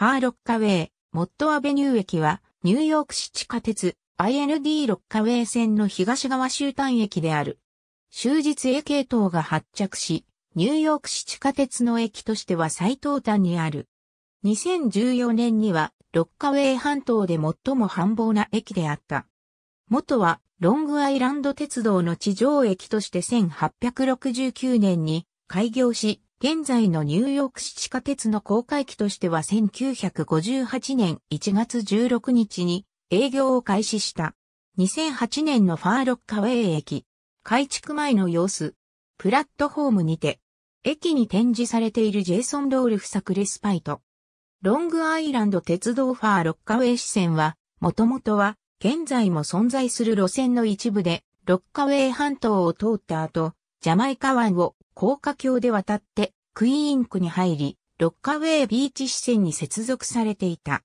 ハーロッカウェイ、モッドアベニュー駅は、ニューヨーク市地下鉄、IND ロッカウェイ線の東側終端駅である。終日 A 系統が発着し、ニューヨーク市地下鉄の駅としては最東端にある。2014年には、ロッカウェイ半島で最も繁忙な駅であった。元は、ロングアイランド鉄道の地上駅として1869年に開業し、現在のニューヨーク市地下鉄の公開機としては1958年1月16日に営業を開始した。2008年のファーロッカウェイ駅。改築前の様子。プラットホームにて。駅に展示されているジェイソン・ロールフ作レスパイト。ロングアイランド鉄道ファーロッカウェイ支線は、もともとは、現在も存在する路線の一部で、ロッカウェイ半島を通った後、ジャマイカ湾を高架橋で渡ってクイーン区に入り、ロッカウェイビーチ支線に接続されていた。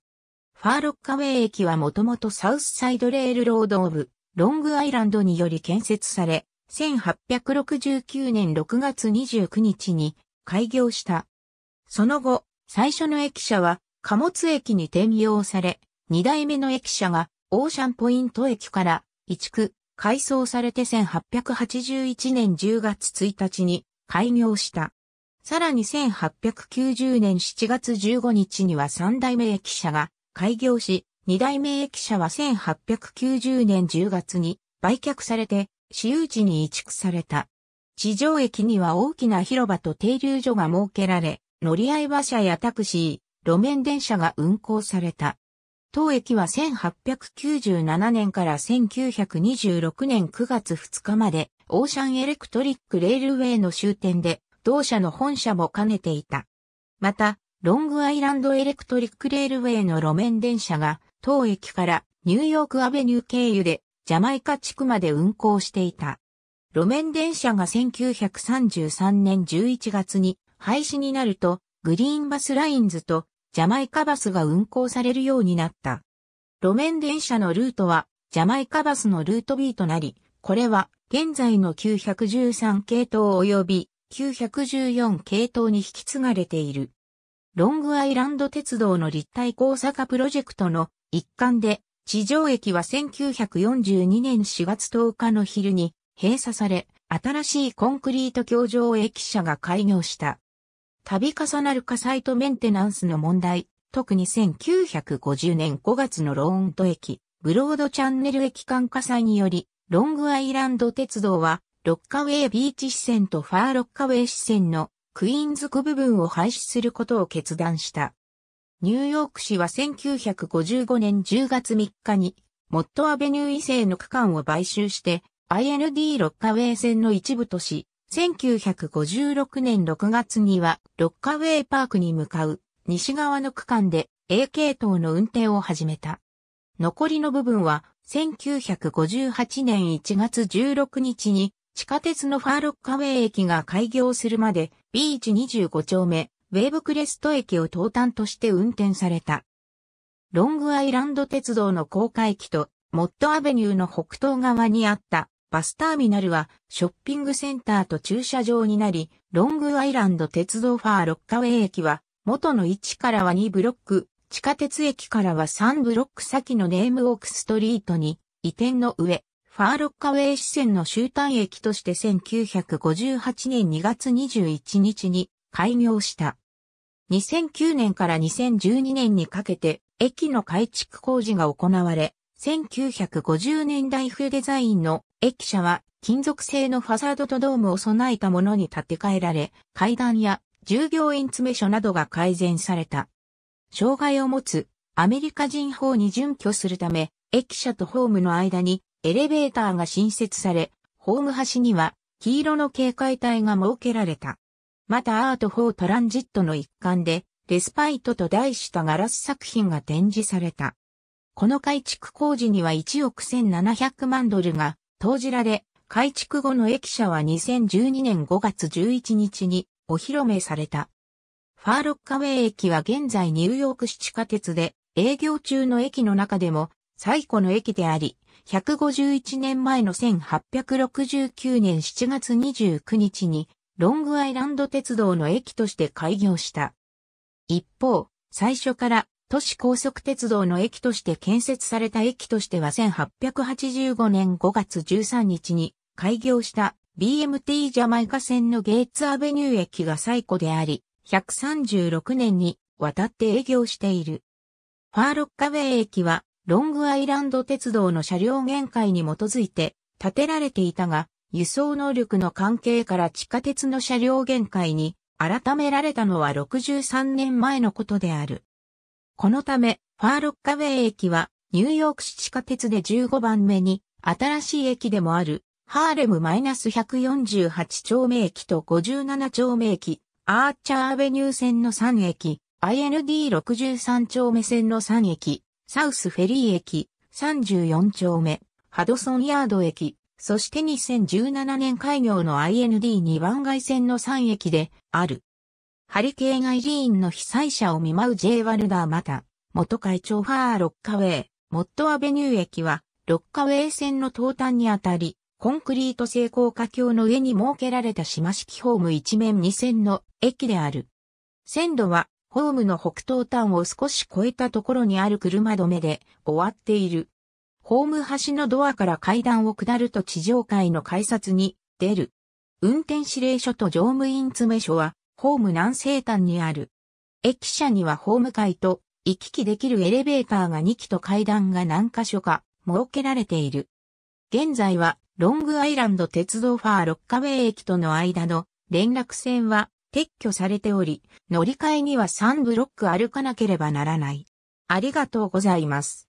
ファーロッカウェイ駅はもともとサウスサイドレールロードオブロングアイランドにより建設され、1869年6月29日に開業した。その後、最初の駅舎は貨物駅に転用され、2代目の駅舎がオーシャンポイント駅から一区改装されて1881年10月1日に開業した。さらに1890年7月15日には三代目駅舎が開業し、二代目駅舎は1890年10月に売却されて、私有地に移築された。地上駅には大きな広場と停留所が設けられ、乗り合い馬車やタクシー、路面電車が運行された。当駅は1897年から1926年9月2日まで、オーシャンエレクトリックレールウェイの終点で、同社の本社も兼ねていた。また、ロングアイランドエレクトリックレールウェイの路面電車が、当駅からニューヨークアベニュー経由でジャマイカ地区まで運行していた。路面電車が1933年11月に廃止になると、グリーンバスラインズとジャマイカバスが運行されるようになった。路面電車のルートは、ジャマイカバスのルート B となり、これは現在の913系統及び914系統に引き継がれている。ロングアイランド鉄道の立体交差化プロジェクトの一環で、地上駅は1942年4月10日の昼に閉鎖され、新しいコンクリート橋上駅舎が開業した。度重なる火災とメンテナンスの問題、特に1950年5月のローント駅、ブロードチャンネル駅間火災により、ロングアイランド鉄道はロッカウェイビーチ支線とファーロッカウェイ支線のクイーンズ区部分を廃止することを決断した。ニューヨーク市は1955年10月3日に、モットアベニュー異性の区間を買収して、IND ロッカウェイ線の一部とし、1956年6月にはロッカウェイパークに向かう西側の区間で A 系統の運転を始めた。残りの部分は1958年1月16日に地下鉄のファーロッカウェイ駅が開業するまで、ビーチ25丁目、ウェーブクレスト駅を東端として運転された。ロングアイランド鉄道の高架駅と、モッドアベニューの北東側にあったバスターミナルはショッピングセンターと駐車場になり、ロングアイランド鉄道ファーロッカウェイ駅は元の位置からは2ブロック、地下鉄駅からは3ブロック先のネームオークストリートに移転の上、ファーロッカウェイ支線の終端駅として1958年2月21日に開業した。2009年から2012年にかけて駅の改築工事が行われ、1950年代風デザインの駅舎は金属製のファサードとドームを備えたものに建て替えられ、階段や従業員詰め所などが改善された。障害を持つアメリカ人法に準拠するため、駅舎とホームの間にエレベーターが新設され、ホーム端には黄色の警戒隊が設けられた。またアート4トランジットの一環で、レスパイトと題したガラス作品が展示された。この改築工事には1億1700万ドルが投じられ、改築後の駅舎は2012年5月11日にお披露目された。ファーロッカウェイ駅は現在ニューヨーク市地下鉄で営業中の駅の中でも最古の駅であり、151年前の1869年7月29日に、ロングアイランド鉄道の駅として開業した。一方、最初から都市高速鉄道の駅として建設された駅としては1885年5月13日に開業した BMT ジャマイカ線のゲイツアベニュー駅が最古であり、136年にわたって営業している。ファーロッカウェイ駅はロングアイランド鉄道の車両限界に基づいて建てられていたが、輸送能力の関係から地下鉄の車両限界に改められたのは63年前のことである。このため、ファーロッカウェイ駅はニューヨーク市地下鉄で15番目に新しい駅でもあるハーレム -148 丁目駅と57丁目駅、アーチャーアベニュー線の3駅、IND63 丁目線の3駅、サウスフェリー駅、34丁目、ハドソンヤード駅、そして2017年開業の IND2 番外線の3駅である。ハリケーン・アイリーンの被災者を見舞う J. ワルダーまた、元会長ファー・ロッカウェイ、モットアベニュー駅は、ロッカウェイ線の東端にあたり、コンクリート成功架橋の上に設けられた島式ホーム一面二線の駅である。線路はホームの北東端を少し越えたところにある車止めで終わっている。ホーム端のドアから階段を下ると地上階の改札に出る。運転指令所と乗務員詰所はホーム南西端にある。駅舎にはホーム階と行き来できるエレベーターが2基と階段が何箇所か設けられている。現在はロングアイランド鉄道ファーロッカウェイ駅との間の連絡線は撤去されており、乗り換えには3ブロック歩かなければならない。ありがとうございます。